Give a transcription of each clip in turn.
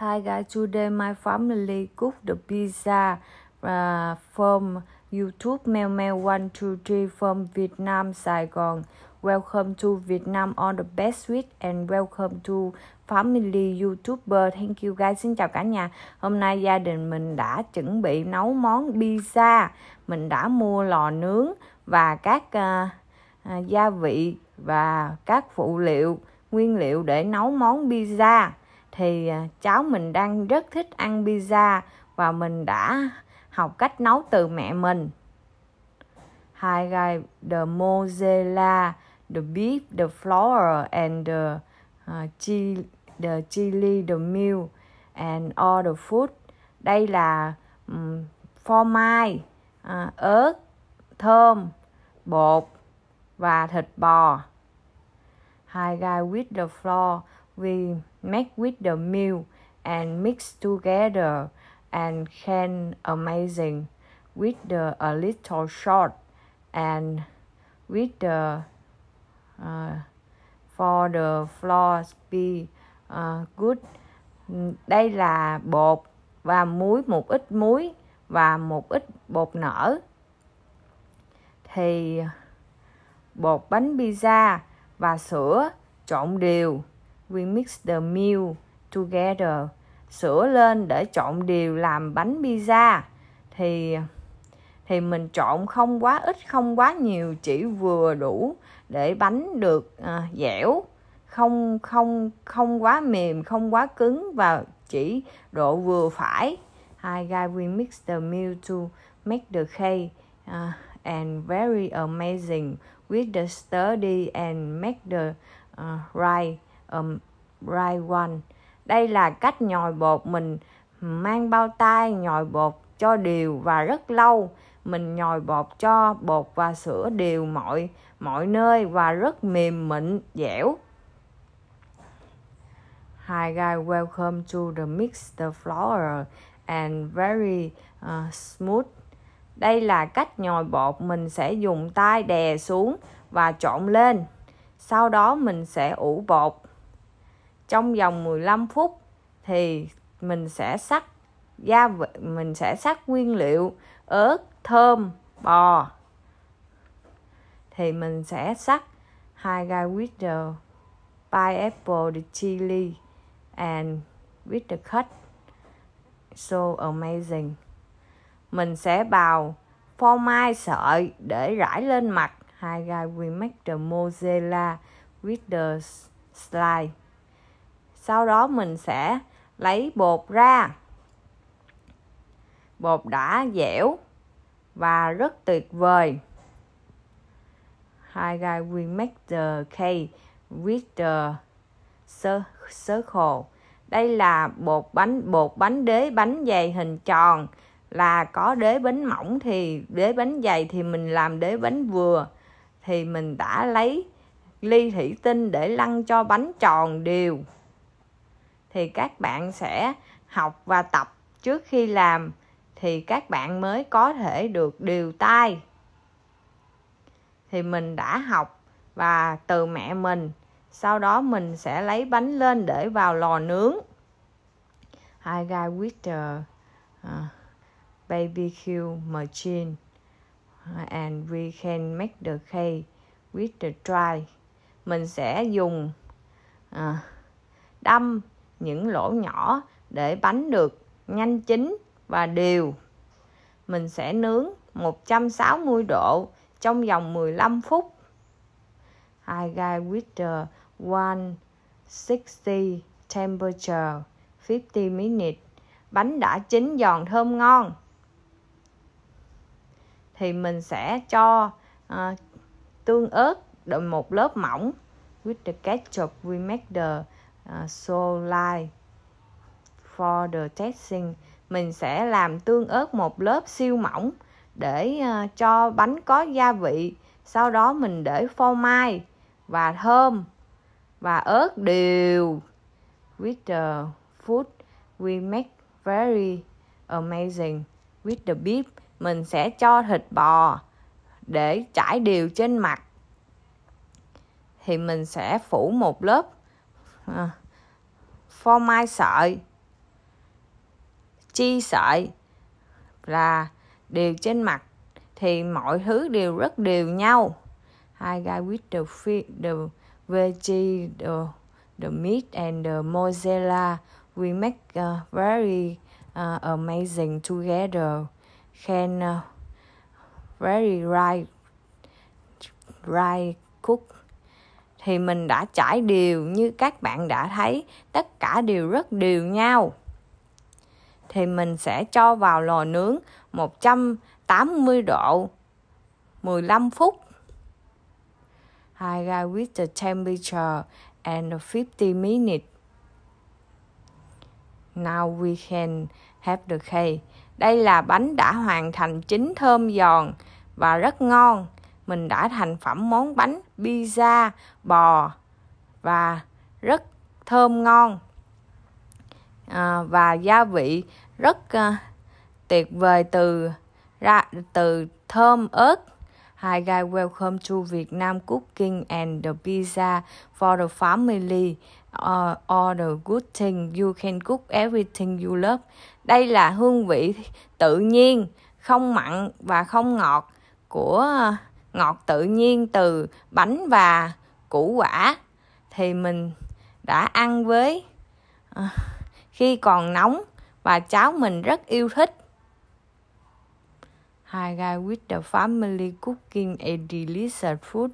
Hi guys, today my family cook the pizza uh, from YouTube Mail Mail 123 from Vietnam, Sài Gòn. Welcome to Vietnam on the best week and welcome to family YouTuber. Thank you guys. Xin chào cả nhà. Hôm nay gia đình mình đã chuẩn bị nấu món pizza. Mình đã mua lò nướng và các uh, uh, gia vị và các phụ liệu, nguyên liệu để nấu món pizza thì à, cháu mình đang rất thích ăn pizza và mình đã học cách nấu từ mẹ mình hai gai the mozzarella the beef the flour and the uh, à, chili the chili the meal and all the food đây là um, phô mai uh, ớt thơm bột và thịt bò hai gai with the flour we make with the meal and mix together and can amazing with the a little salt and with the uh, for the flour be uh, good đây là bột và muối một ít muối và một ít bột nở thì bột bánh pizza và sữa trộn đều We mix the meal together. Sửa lên để trộn đều làm bánh pizza. Thì thì mình trộn không quá ít không quá nhiều chỉ vừa đủ để bánh được à, dẻo không không không quá mềm không quá cứng và chỉ độ vừa phải hai guys we mix the meal to make the cake uh, and very amazing with the study and make the uh, à, right um, right one đây là cách nhồi bột mình mang bao tay nhồi bột cho đều và rất lâu mình nhồi bột cho bột và sữa đều mọi mọi nơi và rất mềm mịn dẻo Hi guys, welcome to the mix the flour and very uh, smooth. Đây là cách nhồi bột mình sẽ dùng tay đè xuống và trộn lên. Sau đó mình sẽ ủ bột trong vòng 15 phút thì mình sẽ sắc gia vị mình sẽ sắc nguyên liệu ớt thơm bò thì mình sẽ sắc hai gai with the pineapple the chili and with the cut so amazing mình sẽ bào phô mai sợi để rải lên mặt hai gai we make the mozzarella with the slide sau đó mình sẽ lấy bột ra bột đã dẻo và rất tuyệt vời hai guys, we make the cake with the circle. Đây là bột bánh bột bánh đế bánh dày hình tròn là có đế bánh mỏng thì đế bánh dày thì mình làm đế bánh vừa thì mình đã lấy ly thủy tinh để lăn cho bánh tròn đều thì các bạn sẽ học và tập trước khi làm thì các bạn mới có thể được điều tai thì mình đã học và từ mẹ mình sau đó mình sẽ lấy bánh lên để vào lò nướng hai got with the uh, barbecue machine and we can make the cake with the try mình sẽ dùng uh, đâm những lỗ nhỏ để bánh được nhanh chín và đều. Mình sẽ nướng 160 độ trong vòng 15 phút. I got with the 160 temperature 50 minutes. Bánh đã chín giòn thơm ngon. Thì mình sẽ cho uh, tương ớt đội một lớp mỏng with the ketchup we make the uh, à, solide for the testing mình sẽ làm tương ớt một lớp siêu mỏng để uh, cho bánh có gia vị sau đó mình để phô mai và thơm và ớt đều with the food we make very amazing with the beef mình sẽ cho thịt bò để trải đều trên mặt thì mình sẽ phủ một lớp phô à. mai sợi chi sợi là đều trên mặt thì mọi thứ đều rất đều nhau I got with the, the veggie, the, the meat and the mozzarella we make uh, very uh, amazing together can uh, very right right cook thì mình đã trải đều như các bạn đã thấy tất cả đều rất đều nhau thì mình sẽ cho vào lò nướng 180 độ 15 phút I got with the temperature and 50 minutes Now we can have the cake. Đây là bánh đã hoàn thành chín thơm giòn và rất ngon mình đã thành phẩm món bánh pizza bò và rất thơm ngon à, và gia vị rất à, tuyệt vời từ ra từ thơm ớt Hi guys, welcome to Vietnam Cooking and the Pizza for the family. Uh, all the good thing you can cook everything you love. Đây là hương vị tự nhiên, không mặn và không ngọt của ngọt tự nhiên từ bánh và củ quả thì mình đã ăn với ờ, khi còn nóng và cháu mình rất yêu thích. Hi guys, with the family cooking a delicious food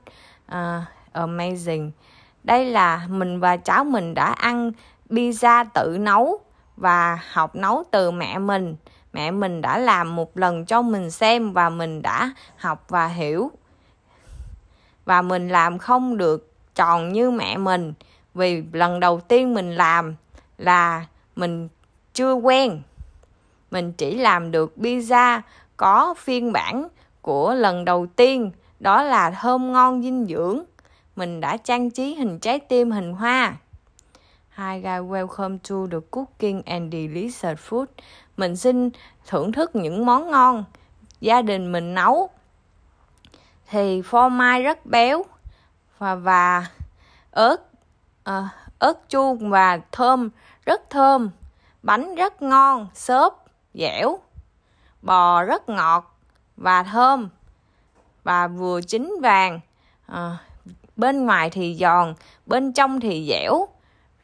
uh, amazing. Đây là mình và cháu mình đã ăn pizza tự nấu và học nấu từ mẹ mình. Mẹ mình đã làm một lần cho mình xem và mình đã học và hiểu và mình làm không được tròn như mẹ mình vì lần đầu tiên mình làm là mình chưa quen mình chỉ làm được pizza có phiên bản của lần đầu tiên đó là thơm ngon dinh dưỡng mình đã trang trí hình trái tim hình hoa Hi guys, welcome to the Cooking and Delicious Food. Mình xin thưởng thức những món ngon gia đình mình nấu thì phô mai rất béo và và ớt à, ớt chuông và thơm rất thơm bánh rất ngon xốp dẻo bò rất ngọt và thơm và vừa chín vàng à, bên ngoài thì giòn bên trong thì dẻo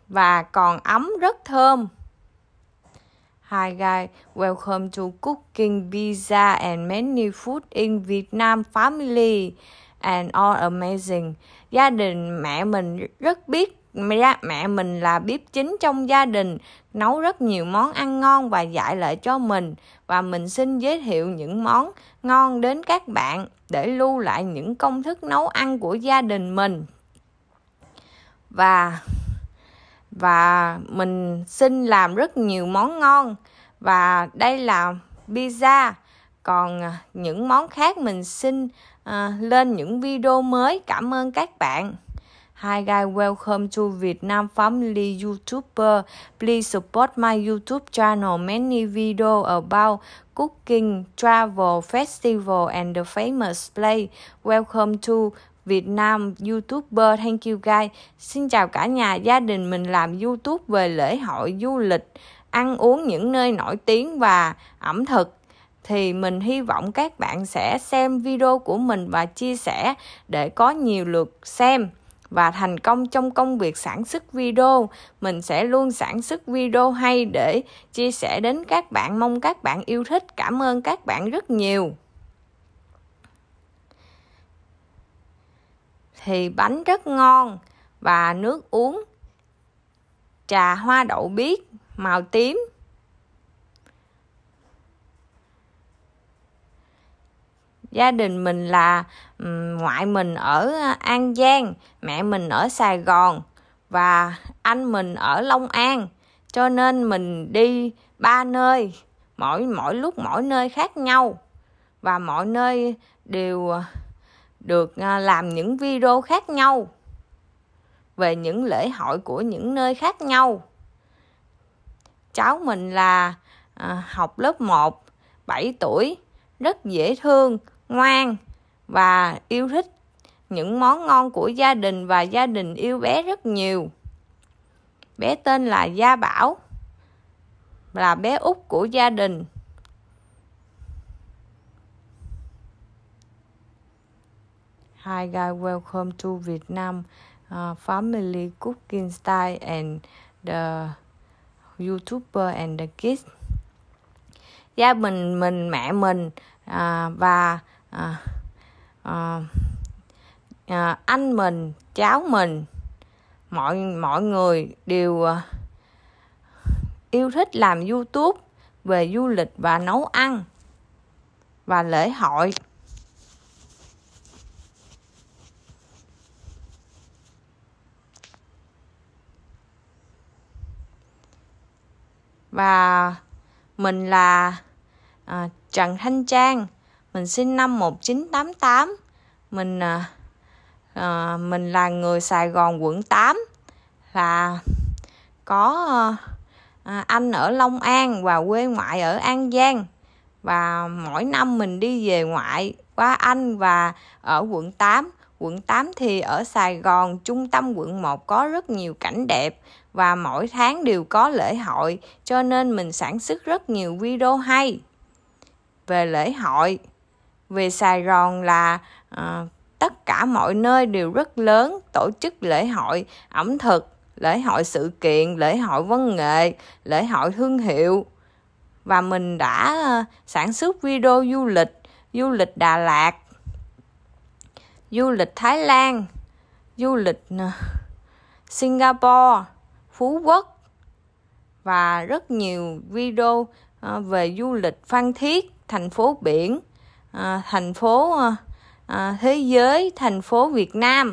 và còn ấm rất thơm Hi guys, welcome to Cooking Pizza and Many Food in Vietnam Family and all amazing. Gia đình mẹ mình rất biết mẹ mình là bếp chính trong gia đình nấu rất nhiều món ăn ngon và dạy lại cho mình và mình xin giới thiệu những món ngon đến các bạn để lưu lại những công thức nấu ăn của gia đình mình và và mình xin làm rất nhiều món ngon và đây là pizza còn à, những món khác mình xin uh, lên những video mới cảm ơn các bạn Hi guys, welcome to Vietnam Family YouTuber. Please support my YouTube channel. Many video about cooking, travel, festival and the famous place. Welcome to Việt Nam YouTuber Thank You Guy. Xin chào cả nhà, gia đình mình làm YouTube về lễ hội du lịch, ăn uống những nơi nổi tiếng và ẩm thực thì mình hy vọng các bạn sẽ xem video của mình và chia sẻ để có nhiều lượt xem và thành công trong công việc sản xuất video. Mình sẽ luôn sản xuất video hay để chia sẻ đến các bạn. Mong các bạn yêu thích. Cảm ơn các bạn rất nhiều. thì bánh rất ngon và nước uống trà hoa đậu biếc màu tím gia đình mình là ngoại mình ở an giang mẹ mình ở sài gòn và anh mình ở long an cho nên mình đi ba nơi mỗi mỗi lúc mỗi nơi khác nhau và mọi nơi đều được à, làm những video khác nhau về những lễ hội của những nơi khác nhau cháu mình là à, học lớp 1 7 tuổi rất dễ thương ngoan và yêu thích những món ngon của gia đình và gia đình yêu bé rất nhiều bé tên là gia bảo là bé út của gia đình Hi guys, welcome to Vietnam uh, Family Cooking Style and the YouTuber and the kids. Gia mình mình mẹ mình uh, và uh, uh, anh mình, cháu mình, mọi mọi người đều uh, yêu thích làm YouTube về du lịch và nấu ăn và lễ hội và mình là à, Trần Thanh Trang mình sinh năm 1988 mình à, à, mình là người Sài Gòn quận 8 là có à, à, anh ở Long An và quê ngoại ở An Giang và mỗi năm mình đi về ngoại qua anh và ở quận 8 Quận 8 thì ở Sài Gòn, trung tâm quận 1 có rất nhiều cảnh đẹp và mỗi tháng đều có lễ hội cho nên mình sản xuất rất nhiều video hay về lễ hội. Về Sài Gòn là à, tất cả mọi nơi đều rất lớn tổ chức lễ hội ẩm thực, lễ hội sự kiện, lễ hội văn nghệ, lễ hội thương hiệu. Và mình đã ờ, sản xuất video du lịch, du lịch Đà Lạt, du lịch Thái Lan du lịch ờ, Singapore Phú Quốc và rất nhiều video ờ, về du lịch Phan Thiết thành phố biển ờ, thành phố thế giới thành phố Việt Nam